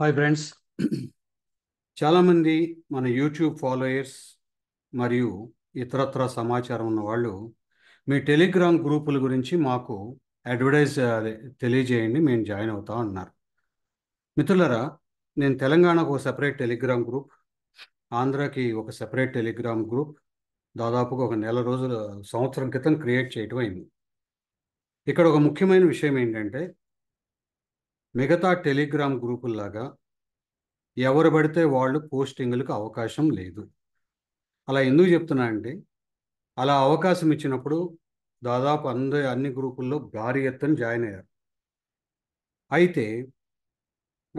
hi friends చాలామంది మన YouTube followers మరియు ఇతరత్ర సమాచారం ఉన్న వాళ్ళు మీ టెలిగ్రామ్ గ్రూపుల గురించి మాకు అడ్వర్టైజ్ తెలియజేయండి మేము జాయిన్ అవుతాం అన్నారు మిత్రులరా నేను తెలంగాణకు ఒక సెపరేట్ టెలిగ్రామ్ గ్రూప్ ఆంధ్రాకి ఒక సెపరేట్ టెలిగ్రామ్ గ్రూప్ దాదాపుగా ఒక నెల రోజుల సంవత్సరం క్రితం క్రియేట్ చేయటం అయింది ఇక్కడ ఒక ముఖ్యమైన విషయం ఏంటంటే మిగతా టెలిగ్రామ్ గ్రూపుల్లాగా ఎవరు పడితే వాళ్ళు పోస్టింగ్లకు అవకాశం లేదు అలా ఎందుకు చెప్తున్నా అండి అలా అవకాశం ఇచ్చినప్పుడు దాదాపు అందరి అన్ని గ్రూపుల్లో భారీ ఎత్తున జాయిన్ అయ్యారు అయితే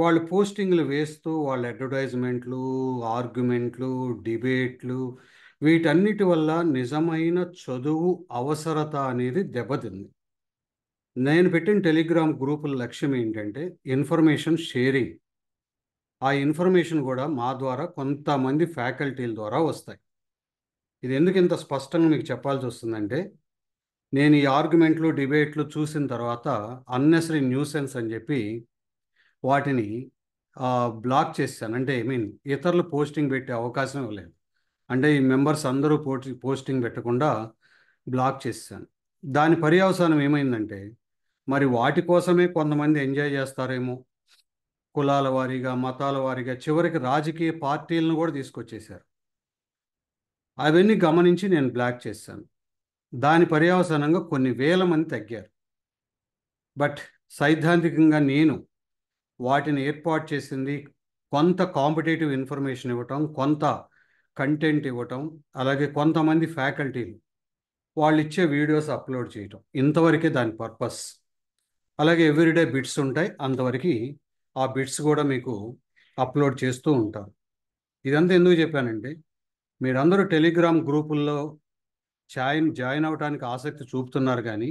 వాళ్ళు పోస్టింగ్లు వేస్తూ వాళ్ళ అడ్వర్టైజ్మెంట్లు ఆర్గ్యుమెంట్లు డిబేట్లు వీటన్నిటి వల్ల నిజమైన చదువు అవసరత అనేది దెబ్బతింది నేను పెట్టిన టెలిగ్రామ్ గ్రూపుల లక్ష్యం ఏంటంటే ఇన్ఫర్మేషన్ షేరింగ్ ఆ ఇన్ఫర్మేషన్ కూడా మా ద్వారా కొంతమంది ఫ్యాకల్టీల ద్వారా వస్తాయి ఇది ఎందుకు ఇంత స్పష్టంగా మీకు చెప్పాల్సి వస్తుందంటే నేను ఈ ఆర్గ్యుమెంట్లు డిబేట్లు చూసిన తర్వాత అన్నెసరీ న్యూసెన్స్ అని చెప్పి వాటిని బ్లాక్ చేశాను అంటే ఐ మీన్ ఇతరులు పోస్టింగ్ పెట్టే అవకాశం ఇవ్వలేదు అంటే ఈ మెంబర్స్ అందరూ పోస్టింగ్ పెట్టకుండా బ్లాక్ చేస్తాను దాని పర్యవసానం ఏమైందంటే మరి వాటి కోసమే కొంతమంది ఎంజాయ్ చేస్తారేమో కులాల వారీగా మతాల వారీగా చివరికి రాజకీయ పార్టీలను కూడా తీసుకొచ్చేశారు అవన్నీ గమనించి నేను బ్లాక్ చేశాను దాని పర్యవసానంగా కొన్ని వేల మంది తగ్గారు బట్ సైద్ధాంతికంగా నేను వాటిని ఏర్పాటు చేసింది కొంత కాంపిటేటివ్ ఇన్ఫర్మేషన్ ఇవ్వటం కొంత కంటెంట్ ఇవ్వటం అలాగే కొంతమంది ఫ్యాకల్టీలు వాళ్ళు ఇచ్చే వీడియోస్ అప్లోడ్ చేయటం ఇంతవరకే దాని పర్పస్ అలాగే ఎవ్రీడే బిట్స్ ఉంటాయి అంతవరకు ఆ బిట్స్ కూడా మీకు అప్లోడ్ చేస్తూ ఉంటారు ఇదంతా ఎందుకు చెప్పానండి మీరందరూ టెలిగ్రామ్ గ్రూపుల్లో జాయిన్ జాయిన్ అవడానికి ఆసక్తి చూపుతున్నారు కానీ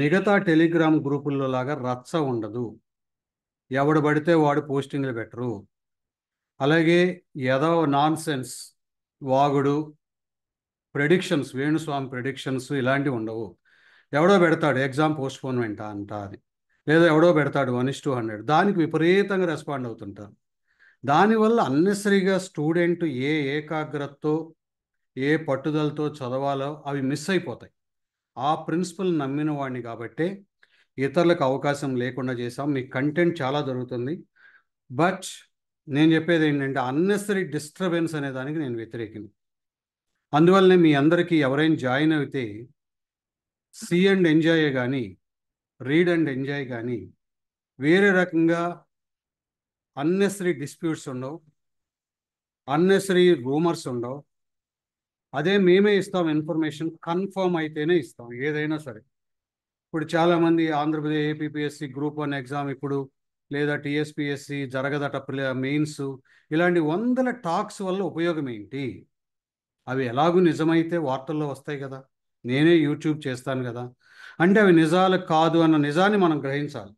మిగతా టెలిగ్రామ్ గ్రూపుల్లో లాగా రచ్చ ఉండదు ఎవడు పడితే వాడు పోస్టింగ్లు పెట్టరు అలాగే ఏదో నాన్ సెన్స్ వాగుడు ప్రెడిక్షన్స్ వేణుస్వామి ప్రెడిక్షన్స్ ఇలాంటివి ఉండవు ఎవడో పెడతాడు ఎగ్జామ్ పోస్ట్పోన్మెంట్ అంట అని లేదా ఎవడో పెడతాడు వన్ ఇస్ టూ హండ్రెడ్ దానికి విపరీతంగా రెస్పాండ్ అవుతుంటారు దానివల్ల అన్నెసరిగా స్టూడెంట్ ఏ ఏకాగ్రతతో ఏ పట్టుదలతో చదవాలో అవి మిస్ అయిపోతాయి ఆ ప్రిన్సిపల్ నమ్మిన వాడిని కాబట్టే ఇతరులకు అవకాశం లేకుండా చేసాం మీ కంటెంట్ చాలా దొరుకుతుంది బట్ నేను చెప్పేది ఏంటంటే అన్నెసరీ డిస్టర్బెన్స్ అనే దానికి నేను వ్యతిరేకిని అందువల్లనే మీ అందరికీ ఎవరైనా జాయిన్ అయితే సీ అండ్ ఎంజాయ్ కానీ రీడ్ అండ్ ఎంజాయ్ కానీ వేరే రకంగా అన్నెసరీ డిస్ప్యూట్స్ ఉండవు అన్నెసరీ రూమర్స్ ఉండవు అదే మేమే ఇస్తాం ఇన్ఫర్మేషన్ కన్ఫర్మ్ అయితేనే ఇస్తాం ఏదైనా సరే ఇప్పుడు చాలామంది Andhra Pradesh APPSC group one exam ఇప్పుడు లేదా టీఎస్పిఎస్సి జరగదట మెయిన్స్ ఇలాంటి వందల టాక్స్ వల్ల ఉపయోగం ఏంటి అవి ఎలాగూ నిజమైతే వార్తల్లో వస్తాయి కదా నేనే యూట్యూబ్ చేస్తాను కదా అంటే అవి నిజాలు కాదు అన్న నిజాన్ని మనం గ్రహించాలి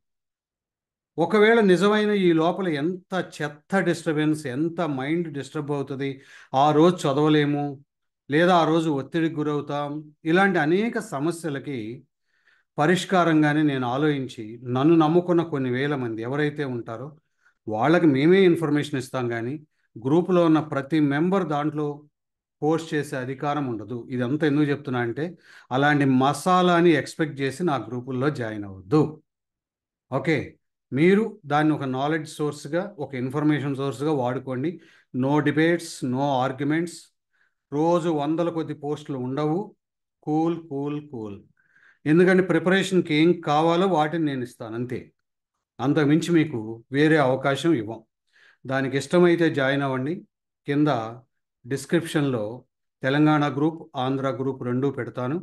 ఒకవేళ నిజమైన ఈ లోపల ఎంత చెత్త డిస్టర్బెన్స్ ఎంత మైండ్ డిస్టర్బ్ అవుతుంది ఆ రోజు చదవలేము లేదా ఆ రోజు ఒత్తిడికి గురవుతాం ఇలాంటి అనేక సమస్యలకి పరిష్కారంగానే నేను ఆలోచించి నన్ను నమ్ముకున్న కొన్ని వేల మంది ఎవరైతే ఉంటారో వాళ్ళకి మేమే ఇన్ఫర్మేషన్ ఇస్తాం కానీ గ్రూపులో ఉన్న ప్రతి మెంబర్ దాంట్లో ఫోర్స్ చేసే అధికారం ఉండదు ఇదంతా ఎందుకు చెప్తున్నా అంటే అలాంటి మసాలాని ఎక్స్పెక్ట్ చేసి నా గ్రూపుల్లో జాయిన్ అవ్వద్దు ఓకే మీరు దాన్ని ఒక నాలెడ్జ్ సోర్స్గా ఒక ఇన్ఫర్మేషన్ సోర్స్గా వాడుకోండి నో డిబేట్స్ నో ఆర్గ్యుమెంట్స్ రోజు వందల కొద్ది పోస్టులు ఉండవు కూల్ కూల్ కూల్ ఎందుకంటే ప్రిపరేషన్కి ఏం కావాలో వాటిని నేను ఇస్తాను అంతే అంతకుమించి మీకు వేరే అవకాశం ఇవ్వం దానికి ఇష్టమైతే జాయిన్ అవ్వండి కింద డిస్క్రిప్షన్లో తెలంగాణ గ్రూప్ ఆంధ్ర గ్రూప్ రెండూ పెడతాను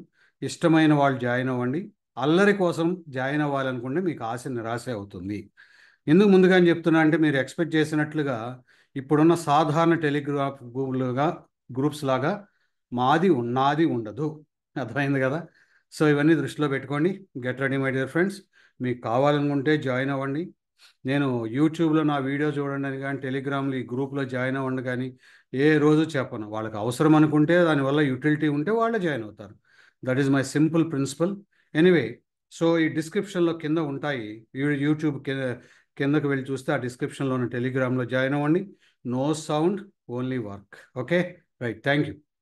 ఇష్టమైన వాళ్ళు జాయిన్ అవ్వండి అల్లరి కోసం జాయిన్ అవ్వాలనుకుంటే మీకు ఆశ నిరాశ అవుతుంది ఎందుకు ముందుగా చెప్తున్నా అంటే మీరు ఎక్స్పెక్ట్ చేసినట్లుగా ఇప్పుడున్న సాధారణ టెలిగ్రాఫ్ గ్రూపులుగా గ్రూప్స్ లాగా మాది నాది ఉండదు అర్థమైంది కదా సో ఇవన్నీ దృష్టిలో పెట్టుకోండి get ready my dear friends మీకు కావాలనుకుంటే జాయిన్ అవ్వండి నేను యూట్యూబ్లో నా వీడియో చూడండి కానీ టెలిగ్రామ్లో ఈ గ్రూప్లో జాయిన్ అవ్వండి కానీ ఏ రోజు చెప్పను వాళ్ళకి అవసరం అనుకుంటే దానివల్ల యూటిలిటీ ఉంటే వాళ్ళే జాయిన్ అవుతారు that is my simple principle anyway so ఈ డిస్క్రిప్షన్లో కింద ఉంటాయి యూట్యూబ్ కింద కిందకు వెళ్ళి చూస్తే ఆ డిస్క్రిప్షన్లో ఉన్న టెలిగ్రామ్లో జాయిన్ అవ్వండి no sound only work okay right thank you